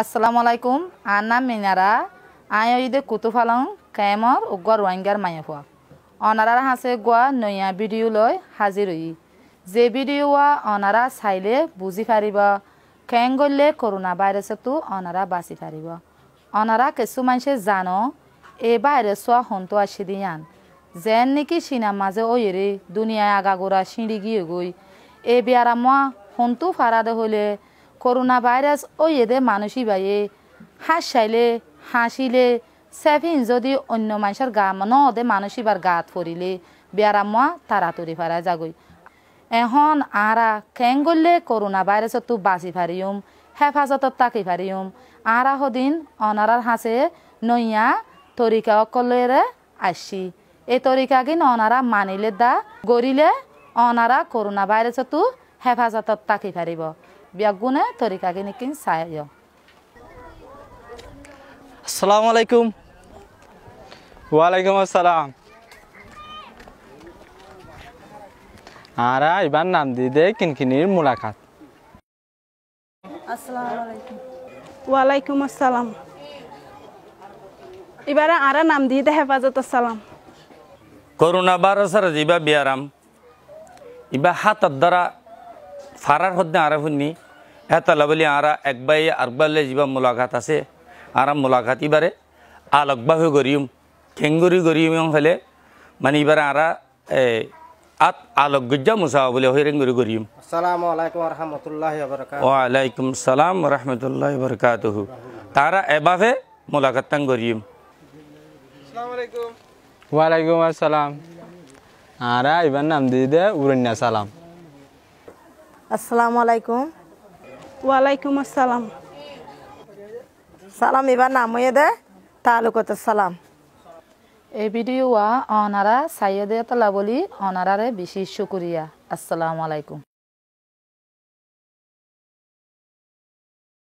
আসসালামু আলাইকুম আর নাম মিনারা আয় ঈদে ফালং কেমর উগুয়া রোহিঙ্গার মায়া হওয়া অনারা হাসে গোয়া নইয়া ভিডিও লই হাজির হই যে ভিডিও অনারা চাইলে বুঝি পারিব খেং গলে করোনা ভাইরাসতো অনারা বাঁচি পারিব অনারা কিছু মানুষে জানো এই ভাইরাস হন্ত আসি দিয়ান যেন নেকি সিনা মাজে ওয়েরে দুনিয়ায় আগাগোড়া সিঁড়ি গিয়ে গই এ মা হন্তু ফারাদে হলে করোনা ভাইরাস এদে মানুষই বাইয়ে হাসাইলে হাসিলে সেফিন যদি অন্য মানুষের গা ওদের মানুষই বার গাত ফরিলে বিয়ারামা তাড়াতাড়ি ফারা যাগই এখন আরা খেং গলে করোনা ভাইরাসত তু বাঁচি ফারিয়ম হেফাজতত তাকি ফারিয়ম আরা হদিন অনারার হাসে নইয়া তরিকা অকলের আসি এ কিন অনারা মানিলে দা গরিলে অনারা করোনা ভাইরাসতো হেফাজতত থাকি পারিব ব্যাগুণে তরিকা কিন চাই আসসালামু আলাইকুম ওয়ালাইকুম আসসালাম আরা এবার নাম দি দে কিনকিনির মুলাকাত ওয়ালাইকুম আসসালাম এবারে আরা নাম দিয়ে দে হেফাজত আসসালাম করোনা ভাইরাসের যেবা বিয়ারাম ইবা হাতার দ্বারা ফারার হদ্দে আর শুনি হেতালা বলি আরা একবাই আরবালে যা মোলাঘাত আছে আরা মোলাঘাত ইবারে আলগবা হয়ে গরিম ঠেঙ্গুরি গরিম হলে মানে এবার আরা আত আলোক গুজ্জা মুসা বলে হইরেন গরি গরিম ওয়ালাইকুম আলাইকুম সালাম রহমতুল্লাহ বরকাত তারা এবাফে মোলাঘাত গরিম আসসালামু আলাইকুম ওয়ালাইকুম আসসালাম আর এবার নাম দিয়ে দে উরন্যা সালাম আসসালামু আলাইকুম ওয়ালাইকুম আসসালাম সালাম এবার নাম হয়ে দে তালুকত সালাম এই ভিডিও অনারা সাইয়েদে তলা বলি অনারারে বিশেষ শুকুরিয়া আসসালামু আলাইকুম